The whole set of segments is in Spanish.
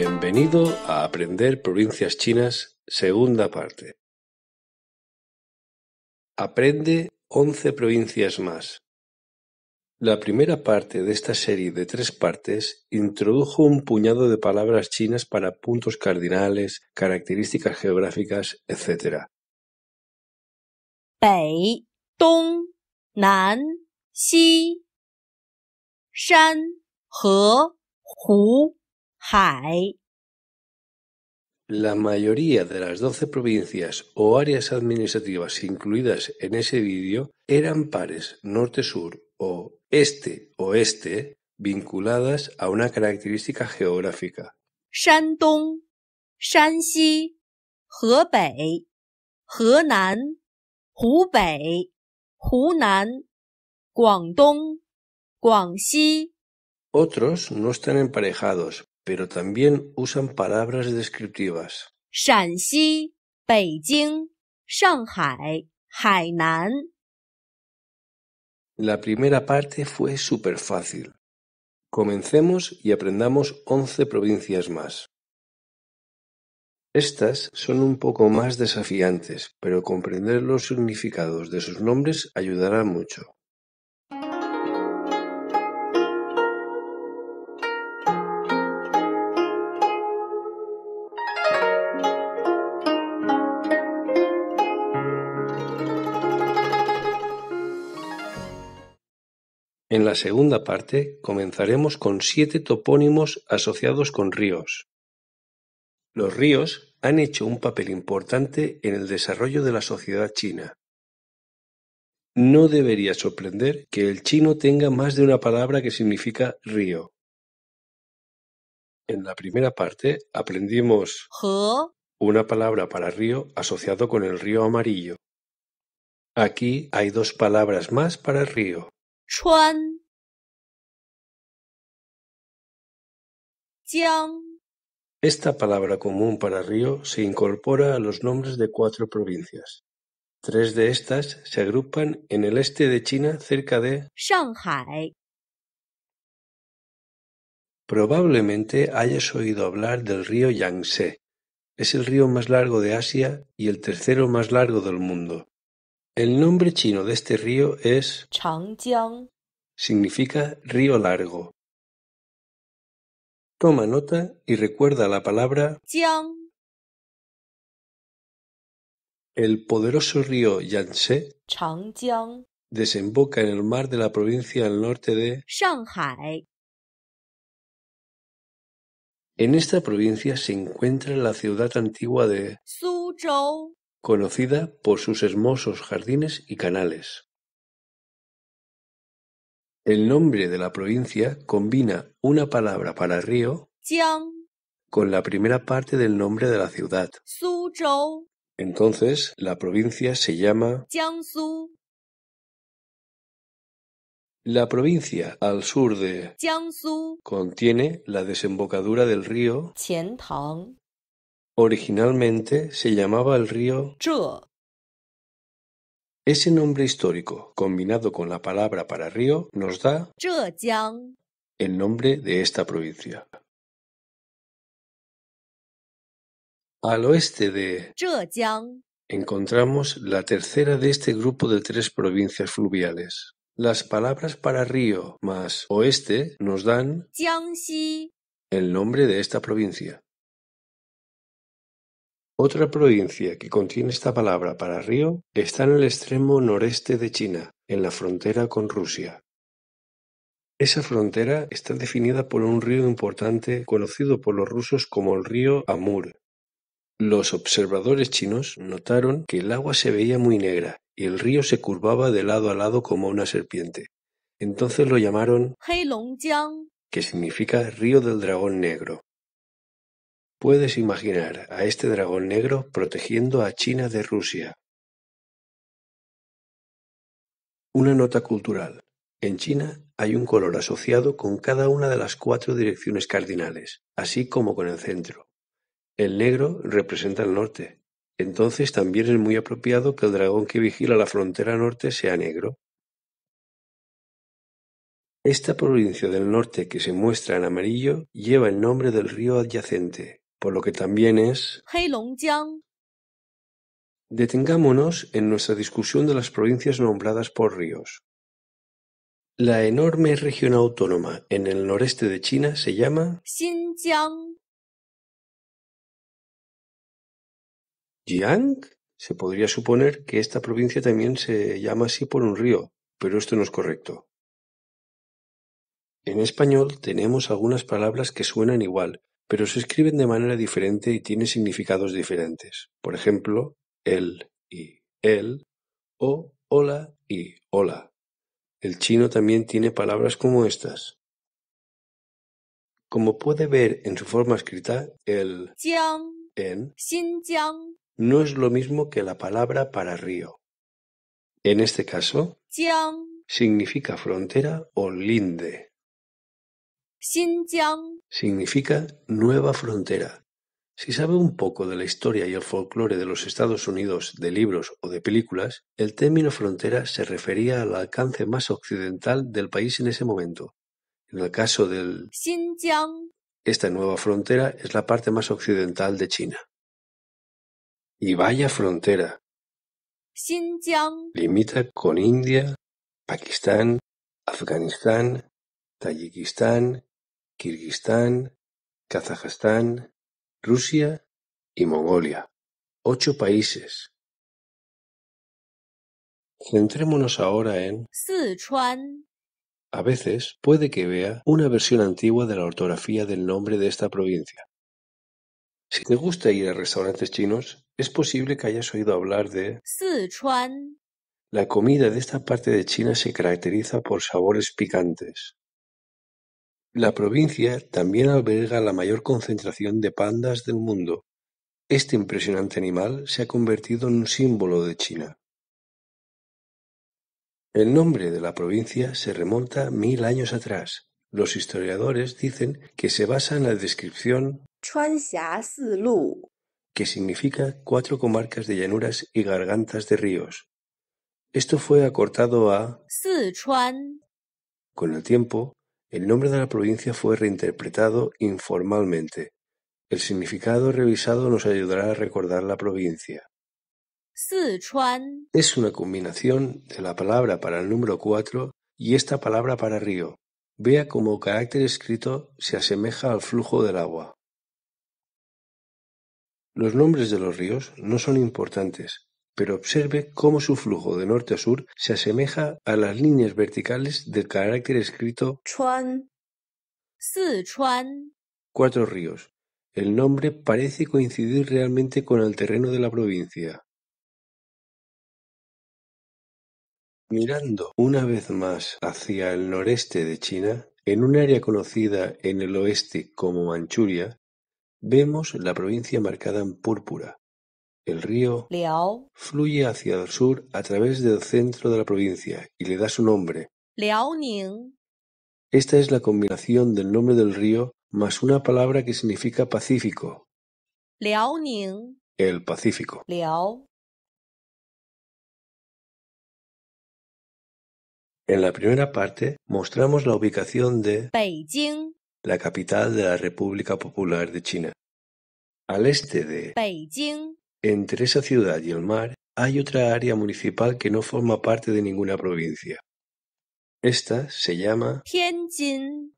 Bienvenido a Aprender Provincias Chinas, segunda parte. Aprende 11 provincias más. La primera parte de esta serie de tres partes introdujo un puñado de palabras chinas para puntos cardinales, características geográficas, etc. Bei, Nan, Shan, Hu, la mayoría de las doce provincias o áreas administrativas incluidas en ese vídeo eran pares norte-sur o este-oeste vinculadas a una característica geográfica. Shandong, Shanxi, Hebei, Hubei, Hunan, Guangdong, Guangxi. Otros no están emparejados, pero también usan palabras descriptivas. Shanxi, Beijing, Shanghai, Hainan. La primera parte fue súper fácil. Comencemos y aprendamos 11 provincias más. Estas son un poco más desafiantes, pero comprender los significados de sus nombres ayudará mucho. En la segunda parte comenzaremos con siete topónimos asociados con ríos. Los ríos han hecho un papel importante en el desarrollo de la sociedad china. No debería sorprender que el chino tenga más de una palabra que significa río. En la primera parte aprendimos una palabra para río asociado con el río amarillo. Aquí hay dos palabras más para río. Esta palabra común para río se incorpora a los nombres de cuatro provincias. Tres de estas se agrupan en el este de China cerca de Shanghai. Probablemente hayas oído hablar del río Yangtze. Es el río más largo de Asia y el tercero más largo del mundo. El nombre chino de este río es Changjiang. Significa río largo. Toma nota y recuerda la palabra Jiang. El poderoso río Yangtze Changjiang desemboca en el mar de la provincia al norte de Shanghai. En esta provincia se encuentra la ciudad antigua de Suzhou. Conocida por sus hermosos jardines y canales. El nombre de la provincia combina una palabra para río con la primera parte del nombre de la ciudad. Entonces, la provincia se llama Jiangsu. La provincia al sur de Jiangsu contiene la desembocadura del río Originalmente se llamaba el río Zhe. Ese nombre histórico, combinado con la palabra para río, nos da Zhejiang, el nombre de esta provincia. Al oeste de Zhejiang encontramos la tercera de este grupo de tres provincias fluviales. Las palabras para río más oeste nos dan Jiangxi, el nombre de esta provincia. Otra provincia que contiene esta palabra para río está en el extremo noreste de China, en la frontera con Rusia. Esa frontera está definida por un río importante conocido por los rusos como el río Amur. Los observadores chinos notaron que el agua se veía muy negra y el río se curvaba de lado a lado como una serpiente. Entonces lo llamaron Heilongjiang, que significa río del dragón negro. Puedes imaginar a este dragón negro protegiendo a China de Rusia. Una nota cultural. En China hay un color asociado con cada una de las cuatro direcciones cardinales, así como con el centro. El negro representa el norte, entonces también es muy apropiado que el dragón que vigila la frontera norte sea negro. Esta provincia del norte que se muestra en amarillo lleva el nombre del río adyacente, por lo que también es Detengámonos en nuestra discusión de las provincias nombradas por ríos. La enorme región autónoma en el noreste de China se llama Xinjiang. Jiang. Se podría suponer que esta provincia también se llama así por un río, pero esto no es correcto. En español tenemos algunas palabras que suenan igual, pero se escriben de manera diferente y tienen significados diferentes, por ejemplo, el y el o hola y hola. El chino también tiene palabras como estas. Como puede ver en su forma escrita, el en Xinjiang no es lo mismo que la palabra para río. En este caso, jiang significa frontera o linde. Xinjiang Significa "nueva frontera". Si sabe un poco de la historia y el folclore de los Estados Unidos de libros o de películas, el término frontera se refería al alcance más occidental del país en ese momento. En el caso del Xinjiang, esta nueva frontera es la parte más occidental de China. Y vaya frontera. Xinjiang limita con India, Pakistán, Afganistán, Tayikistán, Kirguistán, Kazajistán, Rusia y Mongolia, ocho países. Centrémonos ahora en Sichuan. A veces puede que vea una versión antigua de la ortografía del nombre de esta provincia. Si te gusta ir a restaurantes chinos, es posible que hayas oído hablar de Sichuan. La comida de esta parte de China se caracteriza por sabores picantes. La provincia también alberga la mayor concentración de pandas del mundo, este impresionante animal se ha convertido en un símbolo de China. El nombre de la provincia se remonta mil años atrás. Los historiadores dicen que se basa en la descripción que significa cuatro comarcas de llanuras y gargantas de ríos. Esto fue acortado a Sichuan. Con el tiempo, el nombre de la provincia fue reinterpretado informalmente; el significado revisado nos ayudará a recordar la provincia. es una combinación de la palabra para el número cuatro y esta palabra para río. Vea el carácter escrito se asemeja al flujo del agua. Los nombres de los ríos no son importantes, pero observe cómo su flujo de norte a sur se asemeja a las líneas verticales del carácter escrito Chuan. Cuatro ríos. El nombre parece coincidir realmente con el terreno de la provincia. Mirando una vez más hacia el noreste de China, en un área conocida en el oeste como Manchuria, vemos la provincia marcada en púrpura, el río Liao fluye hacia el sur a través del centro de la provincia y le da su nombre. Liaoning. Esta es la combinación del nombre del río más una palabra que significa Pacífico. Liaoning. El Pacífico. En la primera parte mostramos la ubicación de Beijing, la capital de la República Popular de China. Al este de Beijing entre esa ciudad y el mar hay otra área municipal que no forma parte de ninguna provincia. Esta se llama Tianjin.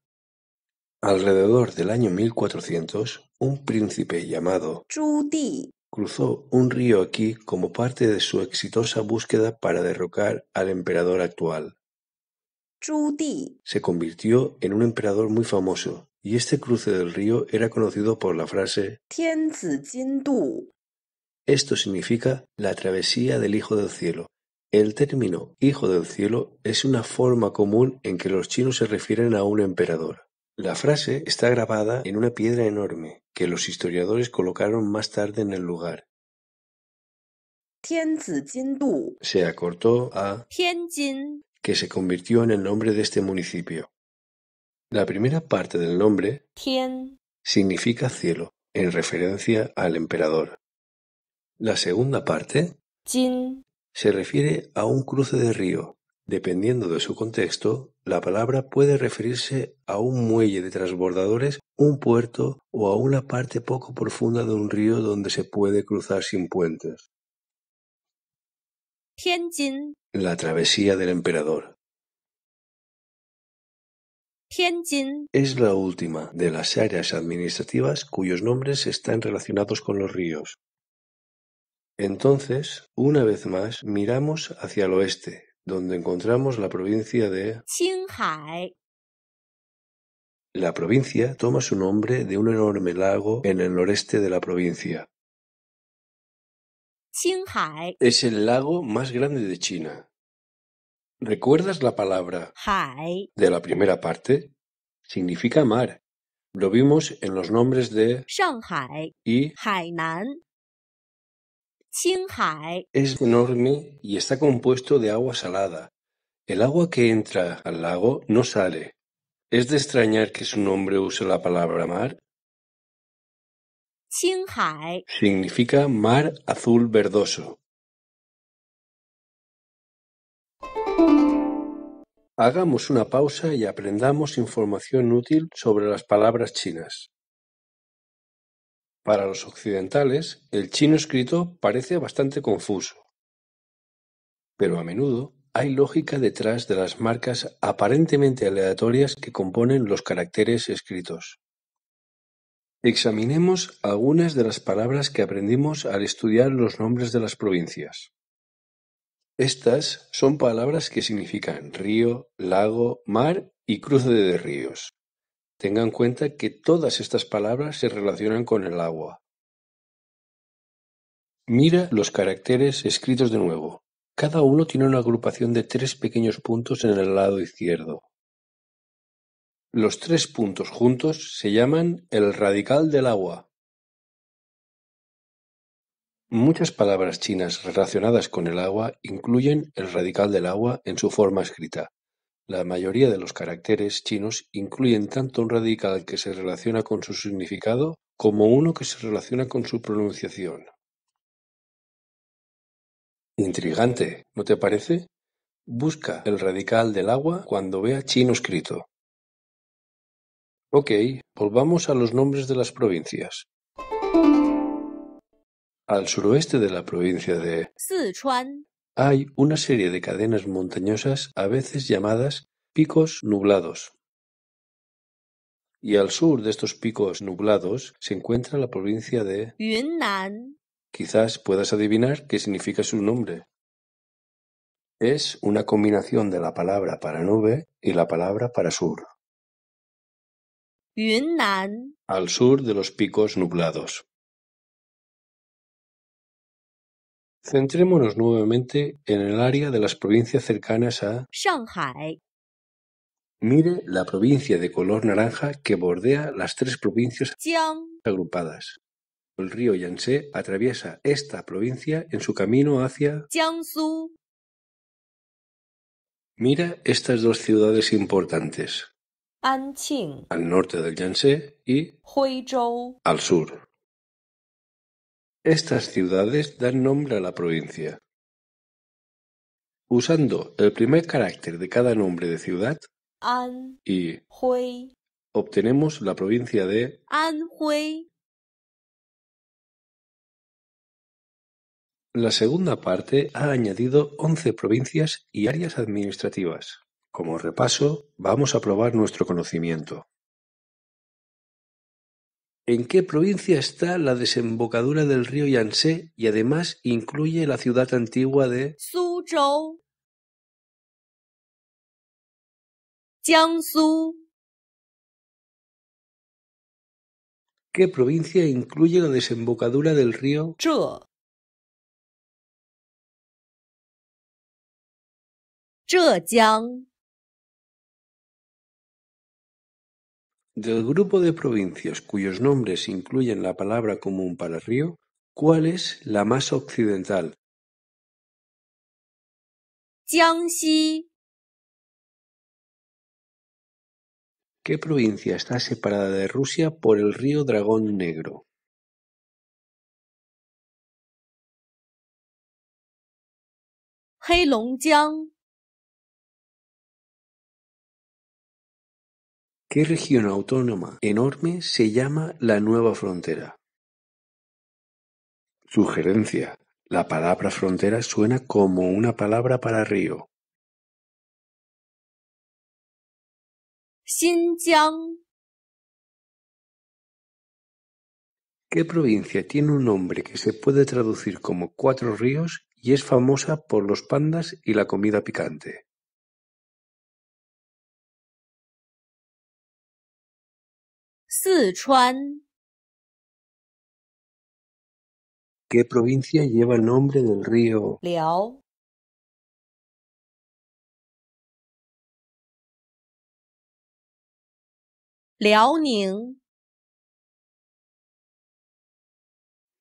Alrededor del año 1400, un príncipe llamado Zhu Di cruzó un río aquí como parte de su exitosa búsqueda para derrocar al emperador actual. Zhu Di se convirtió en un emperador muy famoso y este cruce del río era conocido por la frase Tianzi esto significa "la travesía del Hijo del Cielo". El término "Hijo del Cielo" es una forma común en que los chinos se refieren a un emperador. La frase está grabada en una piedra enorme, que los historiadores colocaron más tarde en el lugar. Se acortó a Tianjin, que se convirtió en el nombre de este municipio. La primera parte del nombre Tian significa cielo, en referencia al emperador. La segunda parte, Jin, se refiere a un cruce de río. Dependiendo de su contexto, la palabra puede referirse a un muelle de transbordadores, un puerto o a una parte poco profunda de un río donde se puede cruzar sin puentes. La travesía del emperador. Es la última de las áreas administrativas cuyos nombres están relacionados con los ríos. Entonces, una vez más, miramos hacia el oeste, donde encontramos la provincia de Qinghai. La provincia toma su nombre de un enorme lago en el noreste de la provincia. Qinghai es el lago más grande de China. ¿Recuerdas la palabra Hai de la primera parte? Significa mar. Lo vimos en los nombres de Shanghai y Hainan. Es enorme y está compuesto de agua salada. El agua que entra al lago no sale. ¿Es de extrañar que su nombre use la palabra mar? Significa mar azul verdoso. Hagamos una pausa y aprendamos información útil sobre las palabras chinas. Para los occidentales, el chino escrito parece bastante confuso, pero a menudo hay lógica detrás de las marcas aparentemente aleatorias que componen los caracteres escritos. Examinemos algunas de las palabras que aprendimos al estudiar los nombres de las provincias. Estas son palabras que significan río, lago, mar y cruce de ríos. Tenga en cuenta que todas estas palabras se relacionan con el agua. Mira los caracteres escritos de nuevo. Cada uno tiene una agrupación de tres pequeños puntos en el lado izquierdo. Los tres puntos juntos se llaman el radical del agua. Muchas palabras chinas relacionadas con el agua incluyen el radical del agua en su forma escrita. La mayoría de los caracteres chinos incluyen tanto un radical que se relaciona con su significado como uno que se relaciona con su pronunciación. Intrigante, ¿no te parece? Busca el radical del agua cuando vea chino escrito. Ok, volvamos a los nombres de las provincias. Al suroeste de la provincia de Sichuan hay una serie de cadenas montañosas a veces llamadas picos nublados. Y al sur de estos picos nublados se encuentra la provincia de Yunnan. Quizás puedas adivinar qué significa su nombre. Es una combinación de la palabra para nube y la palabra para sur. Yunnan. Al sur de los picos nublados. Centrémonos nuevamente en el área de las provincias cercanas a Shanghai. Mire la provincia de color naranja que bordea las tres provincias agrupadas. El río Yangtze atraviesa esta provincia en su camino hacia Jiangsu. Mira estas dos ciudades importantes. al norte del Yangtze, y Huizhou, al sur. Estas ciudades dan nombre a la provincia. Usando el primer carácter de cada nombre de ciudad, y obtenemos la provincia de Anhui. La segunda parte ha añadido 11 provincias y áreas administrativas. Como repaso, vamos a probar nuestro conocimiento en qué provincia está la desembocadura del río Yangtze y además incluye la ciudad antigua de Suzhou, ¿Qué provincia incluye la desembocadura del río Zhe? Del grupo de provincias cuyos nombres incluyen la palabra común para río, ¿cuál es la más occidental? Jiangxi. ¿Qué provincia está separada de Rusia por el río Dragón Negro? Heilongjiang. ¿Qué región autónoma enorme se llama la nueva frontera? Sugerencia: La palabra frontera suena como una palabra para río. Xinjiang. ¿Qué provincia tiene un nombre que se puede traducir como Cuatro Ríos y es famosa por los pandas y la comida picante? ¿Qué provincia lleva el nombre del río Liao? Liaoning.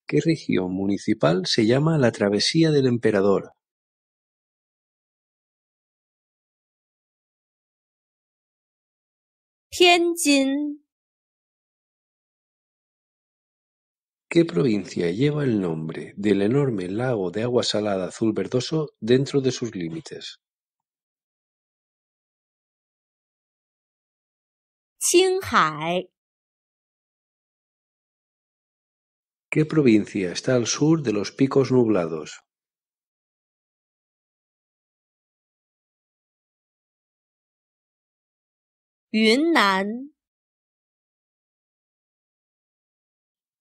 ¿Qué región municipal se llama la Travesía del Emperador? ¿Qué provincia lleva el nombre del enorme lago de agua salada azul verdoso dentro de sus límites. Qinghai. ¿Qué provincia está al sur de los picos nublados? Yunnan.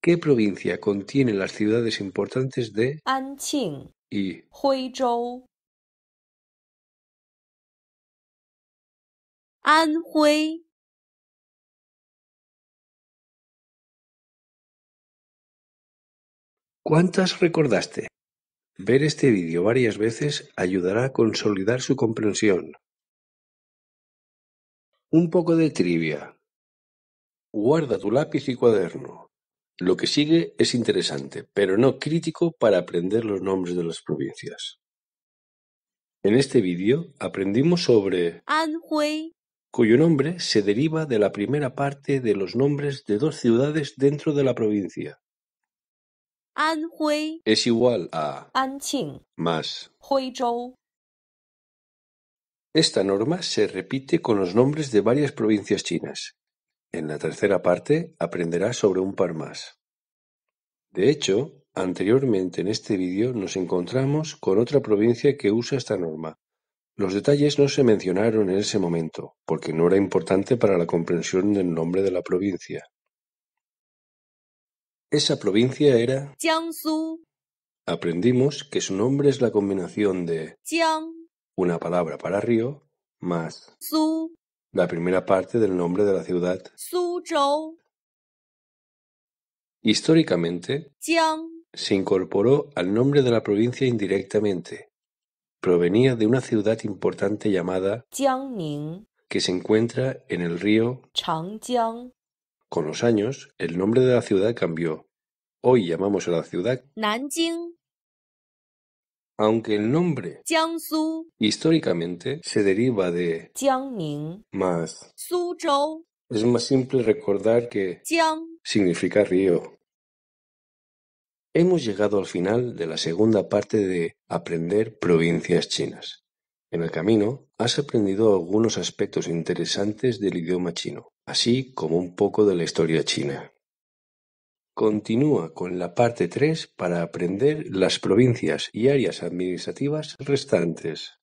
¿Qué provincia contiene las ciudades importantes de Anqing y Huizhou? Anhui. ¿Cuántas recordaste? Ver este vídeo varias veces ayudará a consolidar su comprensión. Un poco de trivia. Guarda tu lápiz y cuaderno. Lo que sigue es interesante, pero no crítico para aprender los nombres de las provincias. En este vídeo aprendimos sobre Anhui, cuyo nombre se deriva de la primera parte de los nombres de dos ciudades dentro de la provincia. Anhui es igual a Anqing más Huizhou. Esta norma se repite con los nombres de varias provincias chinas. En la tercera parte aprenderás sobre un par más. De hecho, anteriormente en este vídeo nos encontramos con otra provincia que usa esta norma. Los detalles no se mencionaron en ese momento, porque no era importante para la comprensión del nombre de la provincia. Esa provincia era Jiangsu. Aprendimos que su nombre es la combinación de Jiang, una palabra para río, más Su, la primera parte del nombre de la ciudad. Suzhou. Históricamente, se incorporó al nombre de la provincia indirectamente. Provenía de una ciudad importante llamada Jiangning, que se encuentra en el río Changjiang. Con los años, el nombre de la ciudad cambió. Hoy llamamos a la ciudad Nanjing aunque el nombre Jiangsu históricamente se deriva de Jiangning más Suzhou. Es más simple recordar que Jiang significa río. Hemos llegado al final de la segunda parte de Aprender provincias chinas. En el camino has aprendido algunos aspectos interesantes del idioma chino, así como un poco de la historia china. Continúa con la parte 3 para aprender las provincias y áreas administrativas restantes.